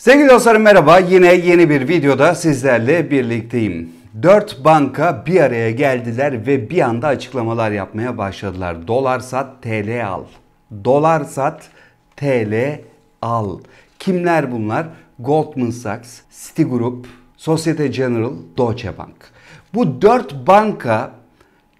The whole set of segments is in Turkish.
Sevgili dostlarım merhaba. Yine yeni bir videoda sizlerle birlikteyim. Dört banka bir araya geldiler ve bir anda açıklamalar yapmaya başladılar. Dolar sat, TL al. Dolar sat, TL al. Kimler bunlar? Goldman Sachs, Citigroup, Societe General, Deutsche Bank. Bu dört banka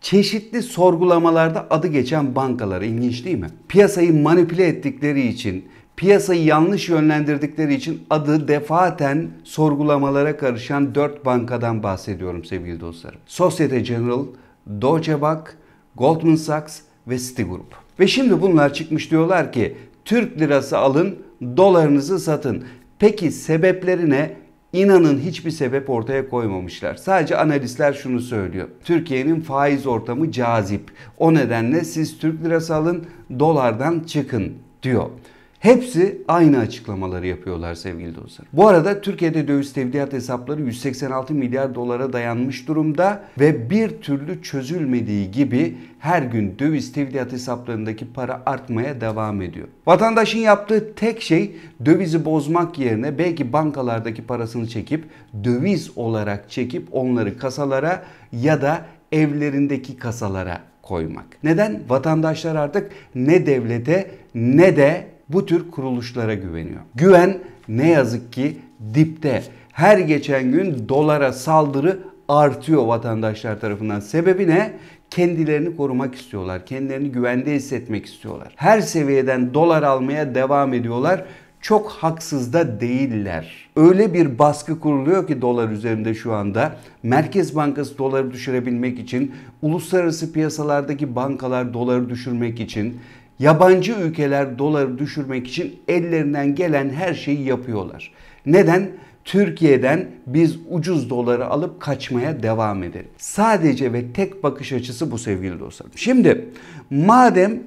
çeşitli sorgulamalarda adı geçen bankalar ilginç değil mi? Piyasayı manipüle ettikleri için, piyasayı yanlış yönlendirdikleri için adı defaten sorgulamalara karışan 4 bankadan bahsediyorum sevgili dostlarım. Societe General, Deutsche Bank, Goldman Sachs ve Citigroup. Ve şimdi bunlar çıkmış diyorlar ki Türk lirası alın, dolarınızı satın. Peki sebepleri ne? inanın hiçbir sebep ortaya koymamışlar. Sadece analistler şunu söylüyor. Türkiye'nin faiz ortamı cazip. O nedenle siz Türk lirası alın, dolardan çıkın diyor. Hepsi aynı açıklamaları yapıyorlar sevgili dostlar. Bu arada Türkiye'de döviz tevdiat hesapları 186 milyar dolara dayanmış durumda ve bir türlü çözülmediği gibi her gün döviz tevdiat hesaplarındaki para artmaya devam ediyor. Vatandaşın yaptığı tek şey dövizi bozmak yerine belki bankalardaki parasını çekip döviz olarak çekip onları kasalara ya da evlerindeki kasalara koymak. Neden? Vatandaşlar artık ne devlete ne de bu tür kuruluşlara güveniyor. Güven ne yazık ki dipte. Her geçen gün dolara saldırı artıyor vatandaşlar tarafından. Sebebi ne? Kendilerini korumak istiyorlar. Kendilerini güvende hissetmek istiyorlar. Her seviyeden dolar almaya devam ediyorlar çok haksız da değiller. Öyle bir baskı kuruluyor ki dolar üzerinde şu anda. Merkez Bankası doları düşürebilmek için, uluslararası piyasalardaki bankalar doları düşürmek için, yabancı ülkeler doları düşürmek için ellerinden gelen her şeyi yapıyorlar. Neden? Türkiye'den biz ucuz doları alıp kaçmaya devam edelim. Sadece ve tek bakış açısı bu sevgili dostlarım. Şimdi madem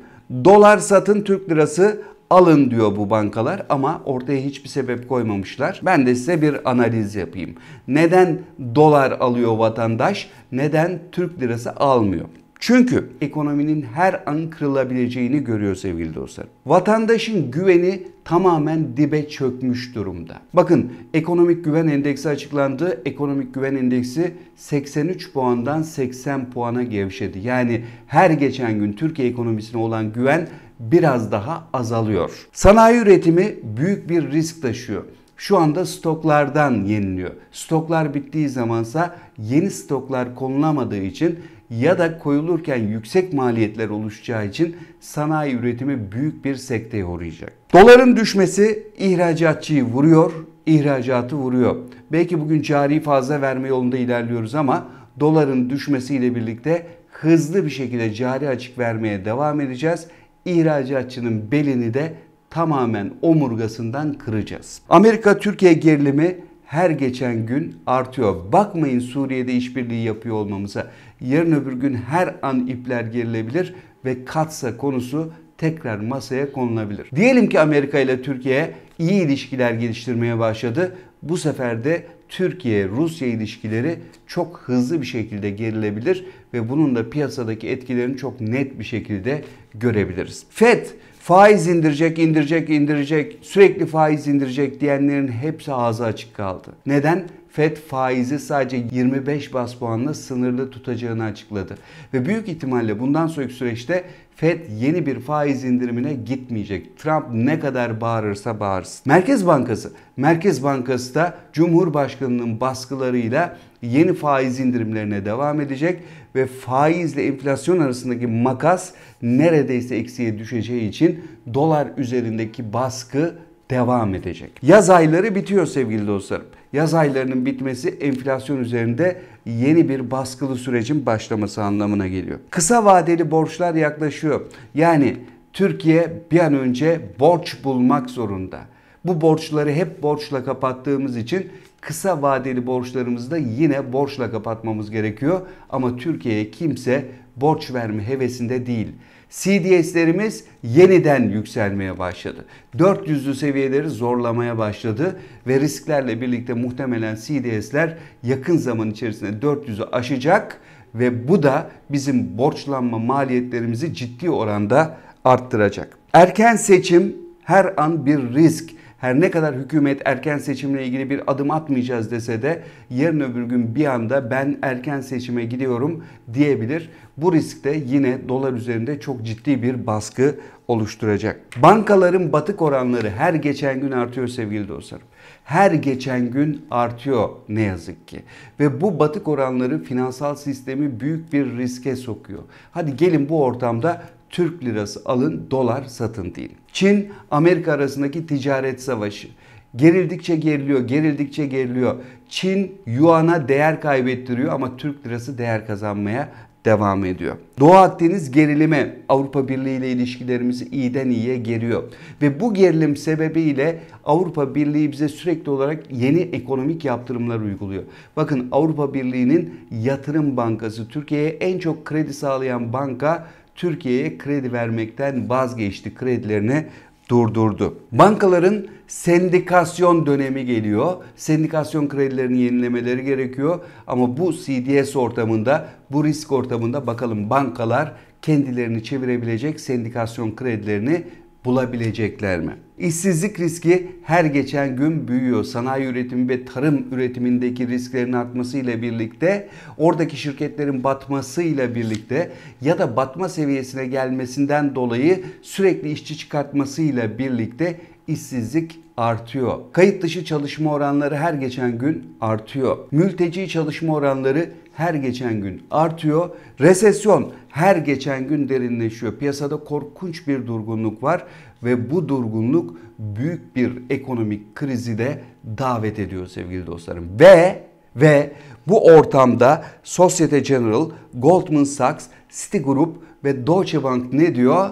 dolar satın Türk lirası alın diyor bu bankalar ama ortaya hiçbir sebep koymamışlar. Ben de size bir analiz yapayım. Neden dolar alıyor vatandaş? Neden Türk lirası almıyor? Çünkü ekonominin her an kırılabileceğini görüyor sevgili dostlar. Vatandaşın güveni tamamen dibe çökmüş durumda. Bakın ekonomik güven endeksi açıklandı. Ekonomik güven endeksi 83 puandan 80 puana gevşedi. Yani her geçen gün Türkiye ekonomisine olan güven biraz daha azalıyor. Sanayi üretimi büyük bir risk taşıyor şu anda stoklardan yeniliyor. Stoklar bittiği zamansa yeni stoklar konulamadığı için ya da koyulurken yüksek maliyetler oluşacağı için sanayi üretimi büyük bir sekteye uğrayacak. Doların düşmesi ihracatçıyı vuruyor, ihracatı vuruyor. Belki bugün cari fazla verme yolunda ilerliyoruz ama doların düşmesiyle birlikte hızlı bir şekilde cari açık vermeye devam edeceğiz. İhracatçının belini de tamamen omurgasından kıracağız. Amerika-Türkiye gerilimi her geçen gün artıyor. Bakmayın Suriye'de işbirliği yapıyor olmamıza yarın öbür gün her an ipler gerilebilir ve katsa konusu tekrar masaya konulabilir. Diyelim ki Amerika ile Türkiye iyi ilişkiler geliştirmeye başladı. Bu sefer de Türkiye-Rusya ilişkileri çok hızlı bir şekilde gerilebilir ve bunun da piyasadaki etkilerini çok net bir şekilde görebiliriz. FED faiz indirecek, indirecek, indirecek, sürekli faiz indirecek diyenlerin hepsi ağzı açık kaldı. Neden? FED faizi sadece 25 bas puanla sınırlı tutacağını açıkladı. Ve büyük ihtimalle bundan sonraki süreçte FED yeni bir faiz indirimine gitmeyecek. Trump ne kadar bağırırsa bağırsın. Merkez Bankası. Merkez Bankası da Cumhurbaşkanı'nın baskılarıyla yeni faiz indirimlerine devam edecek ve faizle enflasyon arasındaki makas neredeyse eksiye düşeceği için dolar üzerindeki baskı devam edecek. Yaz ayları bitiyor sevgili dostlarım. Yaz aylarının bitmesi enflasyon üzerinde yeni bir baskılı sürecin başlaması anlamına geliyor. Kısa vadeli borçlar yaklaşıyor. Yani Türkiye bir an önce borç bulmak zorunda. Bu borçları hep borçla kapattığımız için kısa vadeli borçlarımızı da yine borçla kapatmamız gerekiyor. Ama Türkiye'ye kimse borç verme hevesinde değil. CDS'lerimiz yeniden yükselmeye başladı. 400'lü seviyeleri zorlamaya başladı ve risklerle birlikte muhtemelen CDS'ler yakın zaman içerisinde 400'ü aşacak ve bu da bizim borçlanma maliyetlerimizi ciddi oranda arttıracak. Erken seçim her an bir risk her ne kadar hükümet erken seçimle ilgili bir adım atmayacağız dese de yarın öbür gün bir anda ben erken seçime gidiyorum diyebilir. Bu risk de yine dolar üzerinde çok ciddi bir baskı oluşturacak. Bankaların batık oranları her geçen gün artıyor sevgili dostlarım. Her geçen gün artıyor ne yazık ki. Ve bu batık oranları finansal sistemi büyük bir riske sokuyor. Hadi gelin bu ortamda Türk lirası alın, dolar satın deyin. Çin Amerika arasındaki ticaret savaşı gerildikçe geriliyor, gerildikçe geriliyor. Çin yuana değer kaybettiriyor ama Türk lirası değer kazanmaya devam ediyor. Doğu Akdeniz gerilimi Avrupa Birliği ile ilişkilerimizi iyiden iyiye geriyor. Ve bu gerilim sebebiyle Avrupa Birliği bize sürekli olarak yeni ekonomik yaptırımlar uyguluyor. Bakın Avrupa Birliği'nin yatırım bankası Türkiye'ye en çok kredi sağlayan banka Türkiye'ye kredi vermekten vazgeçti. Kredilerini durdurdu. Bankaların sendikasyon dönemi geliyor. Sendikasyon kredilerini yenilemeleri gerekiyor. Ama bu CDS ortamında, bu risk ortamında bakalım bankalar kendilerini çevirebilecek sendikasyon kredilerini bulabilecekler mi? İşsizlik riski her geçen gün büyüyor. Sanayi üretimi ve tarım üretimindeki risklerin artmasıyla birlikte, oradaki şirketlerin batmasıyla birlikte ya da batma seviyesine gelmesinden dolayı sürekli işçi çıkartmasıyla birlikte işsizlik artıyor. Kayıt dışı çalışma oranları her geçen gün artıyor. Mülteci çalışma oranları her geçen gün artıyor. Resesyon her geçen gün derinleşiyor. Piyasada korkunç bir durgunluk var ve bu durgunluk büyük bir ekonomik krizi de davet ediyor sevgili dostlarım. Ve ve bu ortamda Societe General, Goldman Sachs, Citigroup ve Deutsche Bank ne diyor?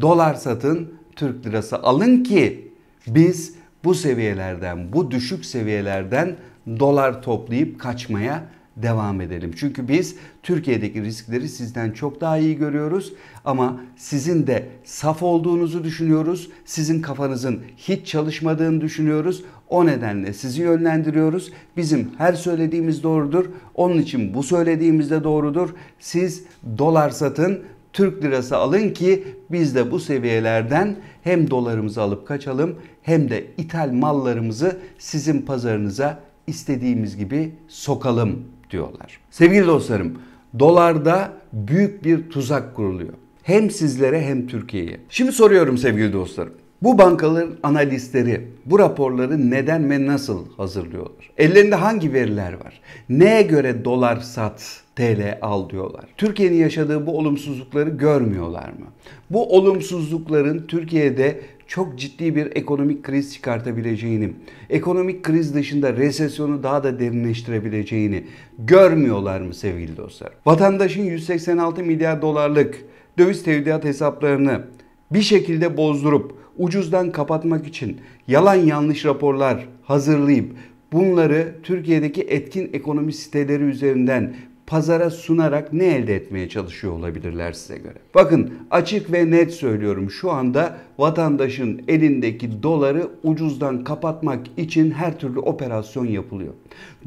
Dolar satın, Türk lirası alın ki biz bu seviyelerden, bu düşük seviyelerden dolar toplayıp kaçmaya devam edelim. Çünkü biz Türkiye'deki riskleri sizden çok daha iyi görüyoruz ama sizin de saf olduğunuzu düşünüyoruz. Sizin kafanızın hiç çalışmadığını düşünüyoruz. O nedenle sizi yönlendiriyoruz. Bizim her söylediğimiz doğrudur. Onun için bu söylediğimiz de doğrudur. Siz dolar satın, Türk lirası alın ki biz de bu seviyelerden hem dolarımızı alıp kaçalım hem de ithal mallarımızı sizin pazarınıza istediğimiz gibi sokalım diyorlar. Sevgili dostlarım, dolarda büyük bir tuzak kuruluyor. Hem sizlere hem Türkiye'ye. Şimdi soruyorum sevgili dostlarım. Bu bankaların analistleri bu raporları neden ve nasıl hazırlıyorlar? Ellerinde hangi veriler var? Neye göre dolar sat TL al diyorlar. Türkiye'nin yaşadığı bu olumsuzlukları görmüyorlar mı? Bu olumsuzlukların Türkiye'de çok ciddi bir ekonomik kriz çıkartabileceğini, ekonomik kriz dışında resesyonu daha da derinleştirebileceğini görmüyorlar mı sevgili dostlar? Vatandaşın 186 milyar dolarlık döviz tevdiat hesaplarını bir şekilde bozdurup ucuzdan kapatmak için yalan yanlış raporlar hazırlayıp bunları Türkiye'deki etkin ekonomi siteleri üzerinden pazara sunarak ne elde etmeye çalışıyor olabilirler size göre? Bakın açık ve net söylüyorum şu anda vatandaşın elindeki doları ucuzdan kapatmak için her türlü operasyon yapılıyor.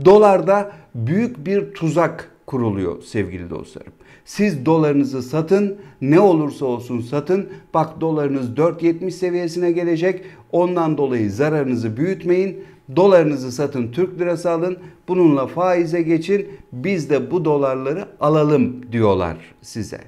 Dolarda büyük bir tuzak kuruluyor sevgili dostlarım. Siz dolarınızı satın ne olursa olsun satın. Bak dolarınız 4.70 seviyesine gelecek. Ondan dolayı zararınızı büyütmeyin. Dolarınızı satın Türk lirası alın. Bununla faize geçin. Biz de bu dolarları alalım diyorlar size.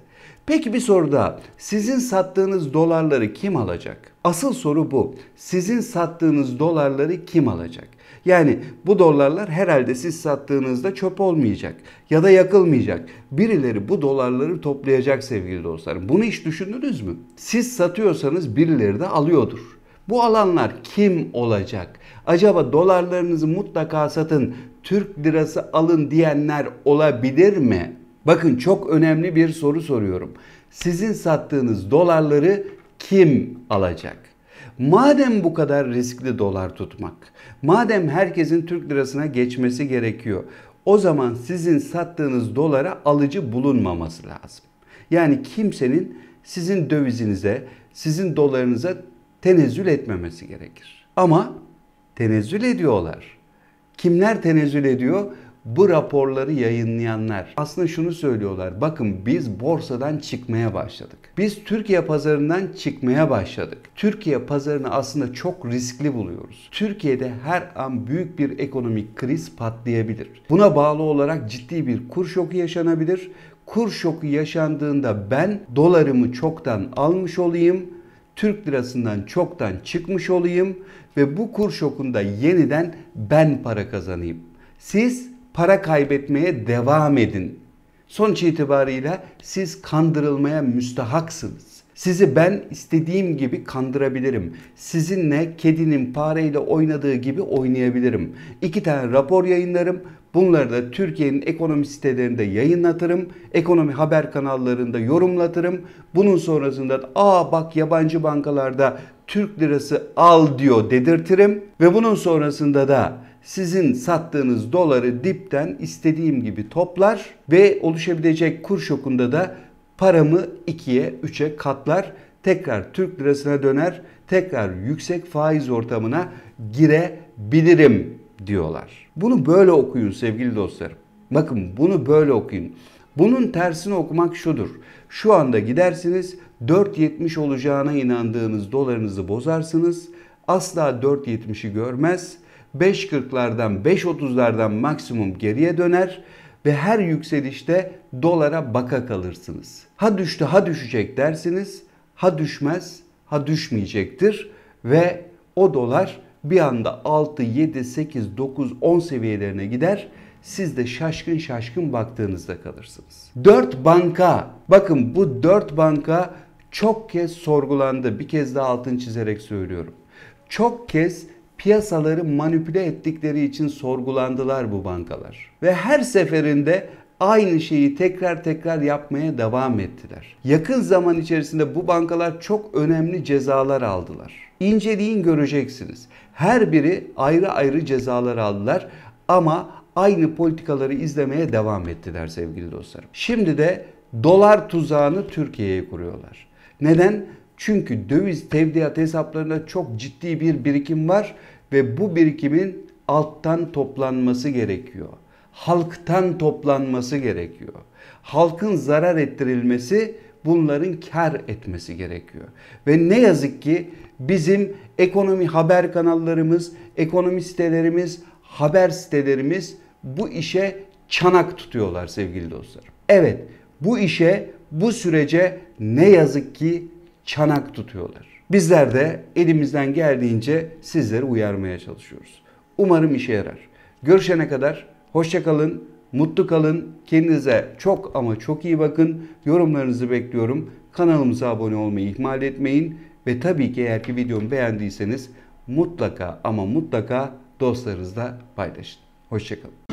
Peki bir soru daha. Sizin sattığınız dolarları kim alacak? Asıl soru bu. Sizin sattığınız dolarları kim alacak? Yani bu dolarlar herhalde siz sattığınızda çöp olmayacak ya da yakılmayacak. Birileri bu dolarları toplayacak sevgili dostlarım. Bunu hiç düşündünüz mü? Siz satıyorsanız birileri de alıyordur. Bu alanlar kim olacak? Acaba dolarlarınızı mutlaka satın, Türk lirası alın diyenler olabilir mi? Bakın çok önemli bir soru soruyorum. Sizin sattığınız dolarları kim alacak? Madem bu kadar riskli dolar tutmak, madem herkesin Türk lirasına geçmesi gerekiyor, o zaman sizin sattığınız dolara alıcı bulunmaması lazım. Yani kimsenin sizin dövizinize, sizin dolarınıza tenezzül etmemesi gerekir. Ama tenezzül ediyorlar. Kimler tenezzül ediyor? Bu raporları yayınlayanlar. Aslında şunu söylüyorlar. Bakın biz borsadan çıkmaya başladık. Biz Türkiye pazarından çıkmaya başladık. Türkiye pazarını aslında çok riskli buluyoruz. Türkiye'de her an büyük bir ekonomik kriz patlayabilir. Buna bağlı olarak ciddi bir kur şoku yaşanabilir. Kur şoku yaşandığında ben dolarımı çoktan almış olayım Türk lirasından çoktan çıkmış olayım ve bu kur şokunda yeniden ben para kazanayım. Siz para kaybetmeye devam edin. Sonuç itibarıyla siz kandırılmaya müstahaksınız. Sizi ben istediğim gibi kandırabilirim. Sizinle kedinin fareyle oynadığı gibi oynayabilirim. İki tane rapor yayınlarım. Bunları da Türkiye'nin ekonomi sitelerinde yayınlatırım. Ekonomi haber kanallarında yorumlatırım. Bunun sonrasında da aa bak yabancı bankalarda Türk lirası al diyor dedirtirim. Ve bunun sonrasında da sizin sattığınız doları dipten istediğim gibi toplar ve oluşabilecek kur şokunda da paramı 2'ye 3'e katlar. Tekrar Türk lirasına döner, tekrar yüksek faiz ortamına girebilirim diyorlar. Bunu böyle okuyun sevgili dostlarım. Bakın bunu böyle okuyun. Bunun tersini okumak şudur. Şu anda gidersiniz 4.70 olacağına inandığınız dolarınızı bozarsınız. Asla 4.70'i görmez. 5.40'lardan 5.30'lardan maksimum geriye döner ve her yükselişte dolara baka kalırsınız. Ha düştü ha düşecek dersiniz. Ha düşmez ha düşmeyecektir ve o dolar bir anda 6, 7, 8, 9, 10 seviyelerine gider. Siz de şaşkın şaşkın baktığınızda kalırsınız. 4 banka. Bakın bu 4 banka çok kez sorgulandı. Bir kez daha altın çizerek söylüyorum. Çok kez piyasaları manipüle ettikleri için sorgulandılar bu bankalar. Ve her seferinde aynı şeyi tekrar tekrar yapmaya devam ettiler. Yakın zaman içerisinde bu bankalar çok önemli cezalar aldılar. İnceleyin göreceksiniz. Her biri ayrı ayrı cezalar aldılar ama aynı politikaları izlemeye devam ettiler sevgili dostlarım. Şimdi de dolar tuzağını Türkiye'ye kuruyorlar. Neden? Çünkü döviz tevdiat hesaplarında çok ciddi bir birikim var ve bu birikimin alttan toplanması gerekiyor. Halktan toplanması gerekiyor. Halkın zarar ettirilmesi bunların kar etmesi gerekiyor. Ve ne yazık ki bizim ekonomi haber kanallarımız, ekonomi sitelerimiz, haber sitelerimiz bu işe çanak tutuyorlar sevgili dostlarım. Evet bu işe bu sürece ne yazık ki çanak tutuyorlar. Bizler de elimizden geldiğince sizleri uyarmaya çalışıyoruz. Umarım işe yarar. Görüşene kadar hoşçakalın, mutlu kalın, kendinize çok ama çok iyi bakın. Yorumlarınızı bekliyorum. Kanalımıza abone olmayı ihmal etmeyin. Ve tabii ki eğer ki videomu beğendiyseniz mutlaka ama mutlaka dostlarınızla paylaşın. Hoşçakalın.